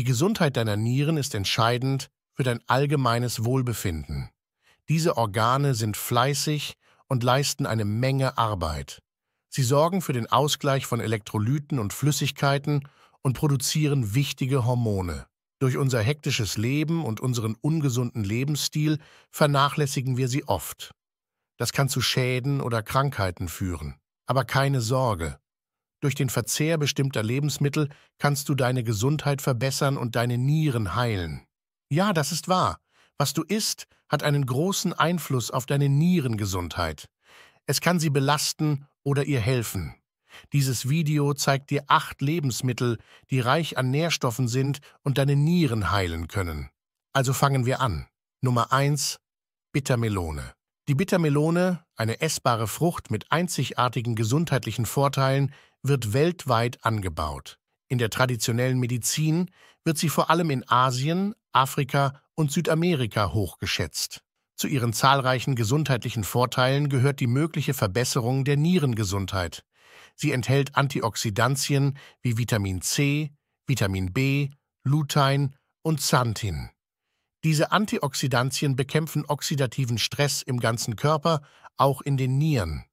Die Gesundheit deiner Nieren ist entscheidend für dein allgemeines Wohlbefinden. Diese Organe sind fleißig und leisten eine Menge Arbeit. Sie sorgen für den Ausgleich von Elektrolyten und Flüssigkeiten und produzieren wichtige Hormone. Durch unser hektisches Leben und unseren ungesunden Lebensstil vernachlässigen wir sie oft. Das kann zu Schäden oder Krankheiten führen. Aber keine Sorge, durch den Verzehr bestimmter Lebensmittel kannst du deine Gesundheit verbessern und deine Nieren heilen. Ja, das ist wahr. Was du isst, hat einen großen Einfluss auf deine Nierengesundheit. Es kann sie belasten oder ihr helfen. Dieses Video zeigt dir acht Lebensmittel, die reich an Nährstoffen sind und deine Nieren heilen können. Also fangen wir an. Nummer 1. Bittermelone. Die Bittermelone, eine essbare Frucht mit einzigartigen gesundheitlichen Vorteilen, wird weltweit angebaut. In der traditionellen Medizin wird sie vor allem in Asien, Afrika und Südamerika hochgeschätzt. Zu ihren zahlreichen gesundheitlichen Vorteilen gehört die mögliche Verbesserung der Nierengesundheit. Sie enthält Antioxidantien wie Vitamin C, Vitamin B, Lutein und Xanthin. Diese Antioxidantien bekämpfen oxidativen Stress im ganzen Körper, auch in den Nieren.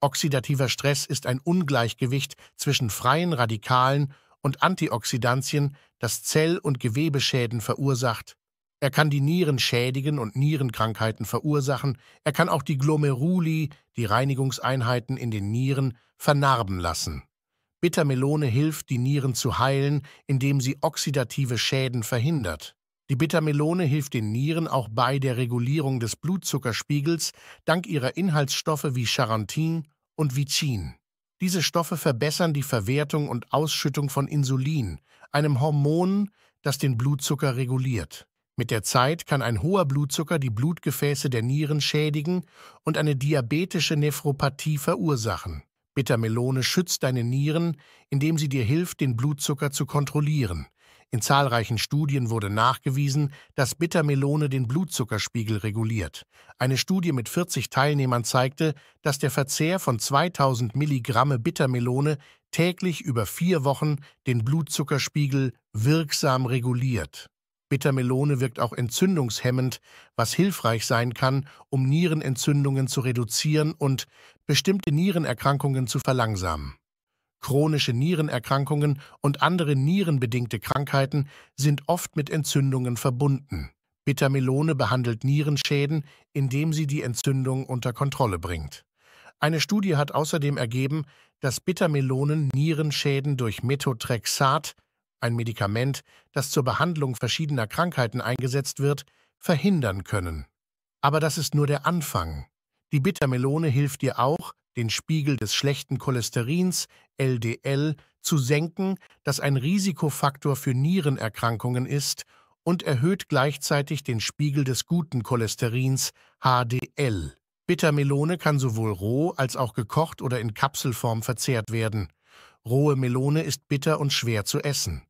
Oxidativer Stress ist ein Ungleichgewicht zwischen freien Radikalen und Antioxidantien, das Zell- und Gewebeschäden verursacht. Er kann die Nieren schädigen und Nierenkrankheiten verursachen. Er kann auch die Glomeruli, die Reinigungseinheiten in den Nieren, vernarben lassen. Bittermelone hilft, die Nieren zu heilen, indem sie oxidative Schäden verhindert. Die Bittermelone hilft den Nieren auch bei der Regulierung des Blutzuckerspiegels dank ihrer Inhaltsstoffe wie Charantin und Vicin. Diese Stoffe verbessern die Verwertung und Ausschüttung von Insulin, einem Hormon, das den Blutzucker reguliert. Mit der Zeit kann ein hoher Blutzucker die Blutgefäße der Nieren schädigen und eine diabetische Nephropathie verursachen. Bittermelone schützt deine Nieren, indem sie dir hilft, den Blutzucker zu kontrollieren. In zahlreichen Studien wurde nachgewiesen, dass Bittermelone den Blutzuckerspiegel reguliert. Eine Studie mit 40 Teilnehmern zeigte, dass der Verzehr von 2000 Milligramme Bittermelone täglich über vier Wochen den Blutzuckerspiegel wirksam reguliert. Bittermelone wirkt auch entzündungshemmend, was hilfreich sein kann, um Nierenentzündungen zu reduzieren und bestimmte Nierenerkrankungen zu verlangsamen. Chronische Nierenerkrankungen und andere nierenbedingte Krankheiten sind oft mit Entzündungen verbunden. Bittermelone behandelt Nierenschäden, indem sie die Entzündung unter Kontrolle bringt. Eine Studie hat außerdem ergeben, dass Bittermelonen Nierenschäden durch Methotrexat, ein Medikament, das zur Behandlung verschiedener Krankheiten eingesetzt wird, verhindern können. Aber das ist nur der Anfang. Die Bittermelone hilft dir auch, den Spiegel des schlechten Cholesterins LDL, zu senken, das ein Risikofaktor für Nierenerkrankungen ist, und erhöht gleichzeitig den Spiegel des guten Cholesterins HDL. Bittermelone kann sowohl roh als auch gekocht oder in Kapselform verzehrt werden. Rohe Melone ist bitter und schwer zu essen.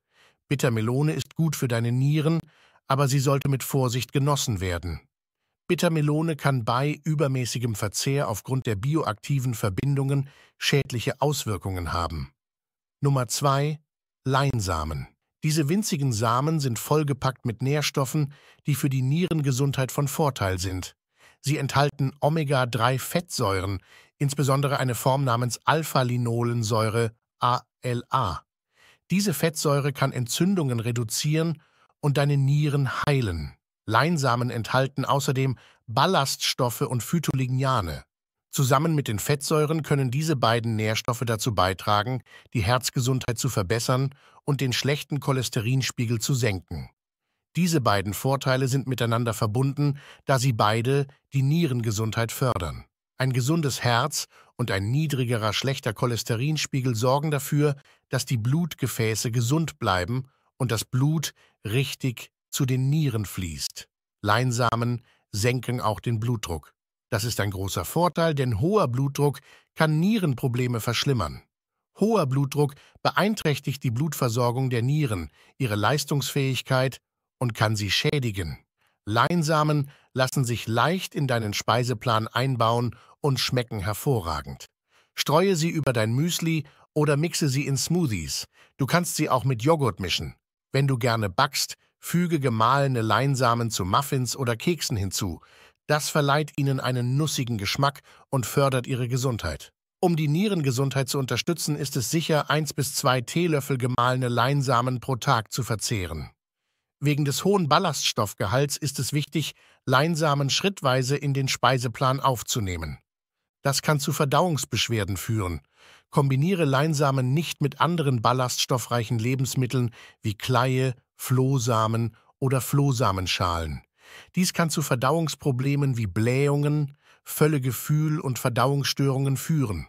Bittermelone ist gut für deine Nieren, aber sie sollte mit Vorsicht genossen werden. Bittermelone kann bei übermäßigem Verzehr aufgrund der bioaktiven Verbindungen schädliche Auswirkungen haben. Nummer 2. Leinsamen. Diese winzigen Samen sind vollgepackt mit Nährstoffen, die für die Nierengesundheit von Vorteil sind. Sie enthalten Omega-3-Fettsäuren, insbesondere eine Form namens Alpha-Linolensäure ALA. Diese Fettsäure kann Entzündungen reduzieren und deine Nieren heilen. Leinsamen enthalten außerdem Ballaststoffe und Phytolignane. Zusammen mit den Fettsäuren können diese beiden Nährstoffe dazu beitragen, die Herzgesundheit zu verbessern und den schlechten Cholesterinspiegel zu senken. Diese beiden Vorteile sind miteinander verbunden, da sie beide die Nierengesundheit fördern. Ein gesundes Herz und ein niedrigerer schlechter Cholesterinspiegel sorgen dafür, dass die Blutgefäße gesund bleiben und das Blut richtig zu den Nieren fließt. Leinsamen senken auch den Blutdruck. Das ist ein großer Vorteil, denn hoher Blutdruck kann Nierenprobleme verschlimmern. Hoher Blutdruck beeinträchtigt die Blutversorgung der Nieren, ihre Leistungsfähigkeit und kann sie schädigen. Leinsamen lassen sich leicht in deinen Speiseplan einbauen und schmecken hervorragend. Streue sie über dein Müsli oder mixe sie in Smoothies. Du kannst sie auch mit Joghurt mischen. Wenn du gerne backst, füge gemahlene Leinsamen zu Muffins oder Keksen hinzu. Das verleiht ihnen einen nussigen Geschmack und fördert ihre Gesundheit. Um die Nierengesundheit zu unterstützen, ist es sicher, 1 bis zwei Teelöffel gemahlene Leinsamen pro Tag zu verzehren. Wegen des hohen Ballaststoffgehalts ist es wichtig, Leinsamen schrittweise in den Speiseplan aufzunehmen. Das kann zu Verdauungsbeschwerden führen. Kombiniere Leinsamen nicht mit anderen ballaststoffreichen Lebensmitteln wie Kleie, Flohsamen oder Flohsamenschalen. Dies kann zu Verdauungsproblemen wie Blähungen, Völlegefühl und Verdauungsstörungen führen.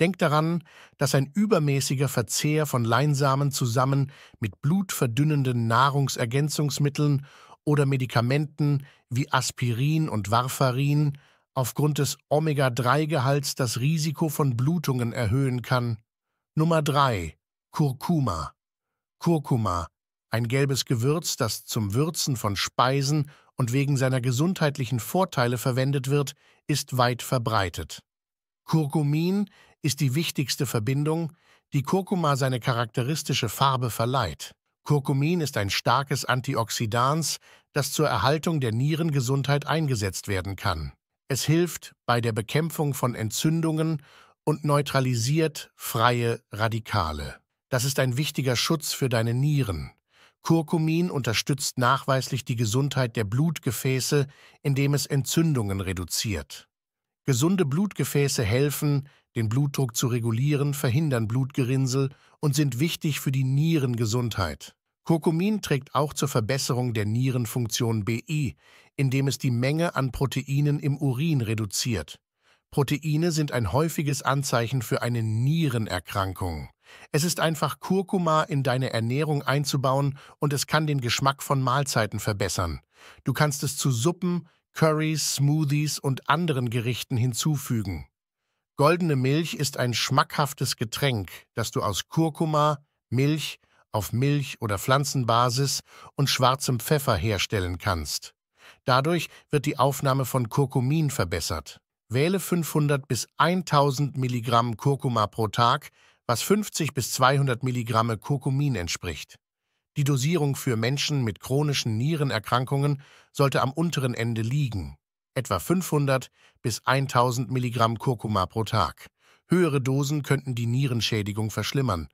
Denkt daran, dass ein übermäßiger Verzehr von Leinsamen zusammen mit blutverdünnenden Nahrungsergänzungsmitteln oder Medikamenten wie Aspirin und Warfarin aufgrund des Omega-3-Gehalts das Risiko von Blutungen erhöhen kann. Nummer 3. Kurkuma. Kurkuma ein gelbes Gewürz, das zum Würzen von Speisen und wegen seiner gesundheitlichen Vorteile verwendet wird, ist weit verbreitet. Kurkumin ist die wichtigste Verbindung, die Kurkuma seine charakteristische Farbe verleiht. Kurkumin ist ein starkes Antioxidans, das zur Erhaltung der Nierengesundheit eingesetzt werden kann. Es hilft bei der Bekämpfung von Entzündungen und neutralisiert freie Radikale. Das ist ein wichtiger Schutz für deine Nieren. Kurkumin unterstützt nachweislich die Gesundheit der Blutgefäße, indem es Entzündungen reduziert. Gesunde Blutgefäße helfen, den Blutdruck zu regulieren, verhindern Blutgerinnsel und sind wichtig für die Nierengesundheit. Kurkumin trägt auch zur Verbesserung der Nierenfunktion BI, indem es die Menge an Proteinen im Urin reduziert. Proteine sind ein häufiges Anzeichen für eine Nierenerkrankung. Es ist einfach Kurkuma in deine Ernährung einzubauen und es kann den Geschmack von Mahlzeiten verbessern. Du kannst es zu Suppen, Curries, Smoothies und anderen Gerichten hinzufügen. Goldene Milch ist ein schmackhaftes Getränk, das du aus Kurkuma, Milch, auf Milch- oder Pflanzenbasis und schwarzem Pfeffer herstellen kannst. Dadurch wird die Aufnahme von Kurkumin verbessert. Wähle 500 bis 1000 Milligramm Kurkuma pro Tag, was 50 bis 200 Milligramm Kurkumin entspricht. Die Dosierung für Menschen mit chronischen Nierenerkrankungen sollte am unteren Ende liegen, etwa 500 bis 1000 Milligramm Kurkuma pro Tag. Höhere Dosen könnten die Nierenschädigung verschlimmern.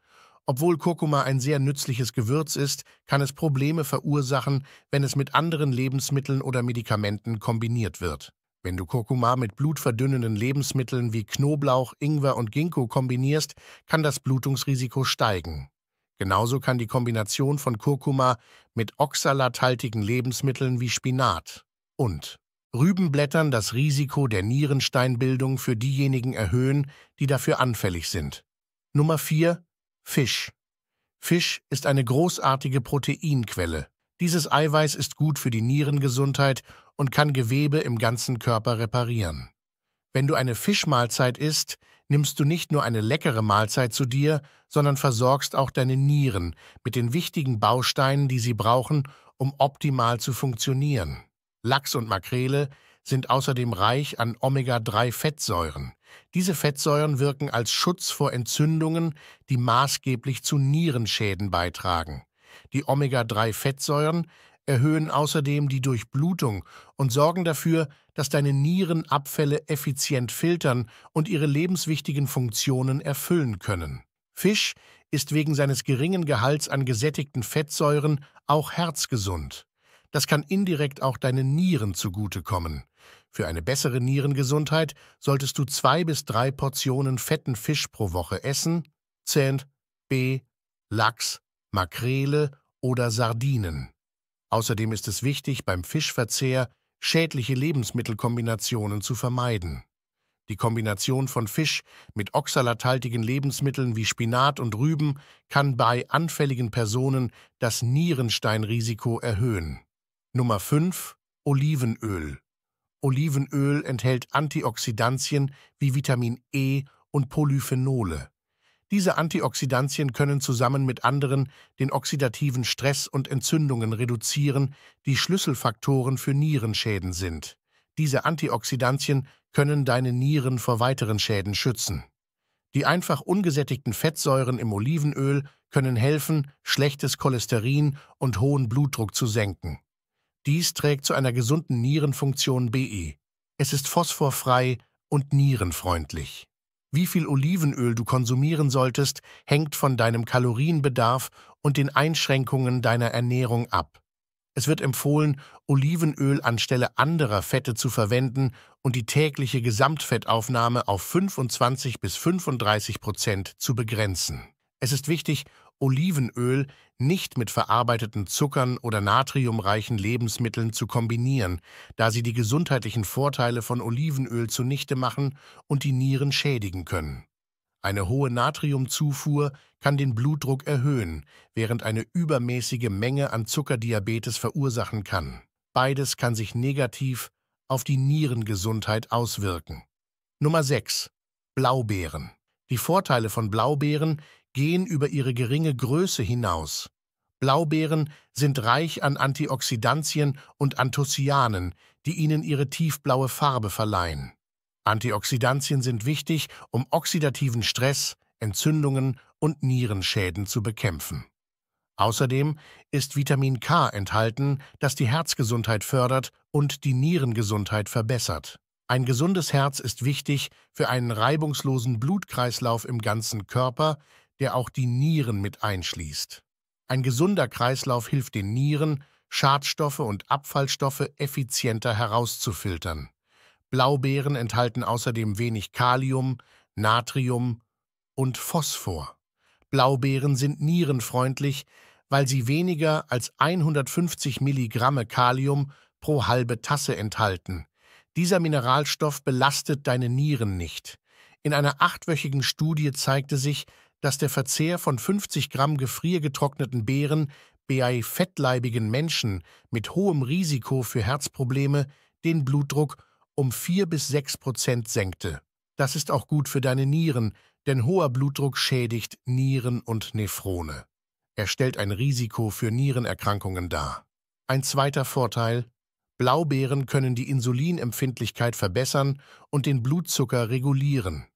Obwohl Kurkuma ein sehr nützliches Gewürz ist, kann es Probleme verursachen, wenn es mit anderen Lebensmitteln oder Medikamenten kombiniert wird. Wenn du Kurkuma mit blutverdünnenden Lebensmitteln wie Knoblauch, Ingwer und Ginkgo kombinierst, kann das Blutungsrisiko steigen. Genauso kann die Kombination von Kurkuma mit oxalathaltigen Lebensmitteln wie Spinat und Rübenblättern das Risiko der Nierensteinbildung für diejenigen erhöhen, die dafür anfällig sind. Nummer 4. Fisch. Fisch ist eine großartige Proteinquelle. Dieses Eiweiß ist gut für die Nierengesundheit und kann Gewebe im ganzen Körper reparieren. Wenn du eine Fischmahlzeit isst, nimmst du nicht nur eine leckere Mahlzeit zu dir, sondern versorgst auch deine Nieren mit den wichtigen Bausteinen, die sie brauchen, um optimal zu funktionieren. Lachs und Makrele sind außerdem reich an Omega-3-Fettsäuren. Diese Fettsäuren wirken als Schutz vor Entzündungen, die maßgeblich zu Nierenschäden beitragen. Die Omega-3-Fettsäuren erhöhen außerdem die Durchblutung und sorgen dafür, dass deine Nieren Abfälle effizient filtern und ihre lebenswichtigen Funktionen erfüllen können. Fisch ist wegen seines geringen Gehalts an gesättigten Fettsäuren auch herzgesund. Das kann indirekt auch deinen Nieren zugutekommen. Für eine bessere Nierengesundheit solltest du zwei bis drei Portionen fetten Fisch pro Woche essen, Zent, B, Lachs, Makrele oder Sardinen. Außerdem ist es wichtig, beim Fischverzehr schädliche Lebensmittelkombinationen zu vermeiden. Die Kombination von Fisch mit oxalathaltigen Lebensmitteln wie Spinat und Rüben kann bei anfälligen Personen das Nierensteinrisiko erhöhen. Nummer 5 Olivenöl. Olivenöl enthält Antioxidantien wie Vitamin E und Polyphenole. Diese Antioxidantien können zusammen mit anderen den oxidativen Stress und Entzündungen reduzieren, die Schlüsselfaktoren für Nierenschäden sind. Diese Antioxidantien können deine Nieren vor weiteren Schäden schützen. Die einfach ungesättigten Fettsäuren im Olivenöl können helfen, schlechtes Cholesterin und hohen Blutdruck zu senken. Dies trägt zu einer gesunden Nierenfunktion BE. Es ist phosphorfrei und nierenfreundlich. Wie viel Olivenöl du konsumieren solltest, hängt von deinem Kalorienbedarf und den Einschränkungen deiner Ernährung ab. Es wird empfohlen, Olivenöl anstelle anderer Fette zu verwenden und die tägliche Gesamtfettaufnahme auf 25 bis 35 Prozent zu begrenzen. Es ist wichtig, Olivenöl nicht mit verarbeiteten Zuckern oder natriumreichen Lebensmitteln zu kombinieren, da sie die gesundheitlichen Vorteile von Olivenöl zunichte machen und die Nieren schädigen können. Eine hohe Natriumzufuhr kann den Blutdruck erhöhen, während eine übermäßige Menge an Zuckerdiabetes verursachen kann. Beides kann sich negativ auf die Nierengesundheit auswirken. Nummer 6. Blaubeeren. Die Vorteile von Blaubeeren gehen über ihre geringe Größe hinaus. Blaubeeren sind reich an Antioxidantien und Anthocyanen, die ihnen ihre tiefblaue Farbe verleihen. Antioxidantien sind wichtig, um oxidativen Stress, Entzündungen und Nierenschäden zu bekämpfen. Außerdem ist Vitamin K enthalten, das die Herzgesundheit fördert und die Nierengesundheit verbessert. Ein gesundes Herz ist wichtig für einen reibungslosen Blutkreislauf im ganzen Körper, der auch die Nieren mit einschließt. Ein gesunder Kreislauf hilft den Nieren, Schadstoffe und Abfallstoffe effizienter herauszufiltern. Blaubeeren enthalten außerdem wenig Kalium, Natrium und Phosphor. Blaubeeren sind nierenfreundlich, weil sie weniger als 150 Milligramme Kalium pro halbe Tasse enthalten. Dieser Mineralstoff belastet deine Nieren nicht. In einer achtwöchigen Studie zeigte sich, dass der Verzehr von 50 Gramm gefriergetrockneten Beeren bei fettleibigen Menschen mit hohem Risiko für Herzprobleme den Blutdruck um 4 bis 6 Prozent senkte. Das ist auch gut für deine Nieren, denn hoher Blutdruck schädigt Nieren und Nephrone. Er stellt ein Risiko für Nierenerkrankungen dar. Ein zweiter Vorteil, Blaubeeren können die Insulinempfindlichkeit verbessern und den Blutzucker regulieren.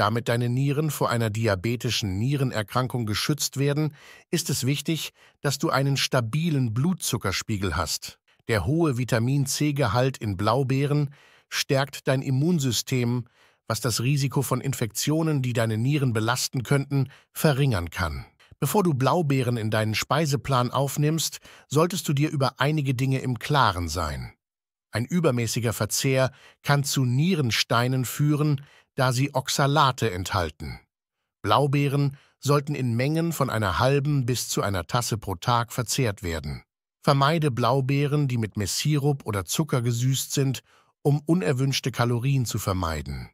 Damit deine Nieren vor einer diabetischen Nierenerkrankung geschützt werden, ist es wichtig, dass du einen stabilen Blutzuckerspiegel hast. Der hohe Vitamin C-Gehalt in Blaubeeren stärkt dein Immunsystem, was das Risiko von Infektionen, die deine Nieren belasten könnten, verringern kann. Bevor du Blaubeeren in deinen Speiseplan aufnimmst, solltest du dir über einige Dinge im Klaren sein. Ein übermäßiger Verzehr kann zu Nierensteinen führen, da sie Oxalate enthalten. Blaubeeren sollten in Mengen von einer halben bis zu einer Tasse pro Tag verzehrt werden. Vermeide Blaubeeren, die mit Messirup oder Zucker gesüßt sind, um unerwünschte Kalorien zu vermeiden.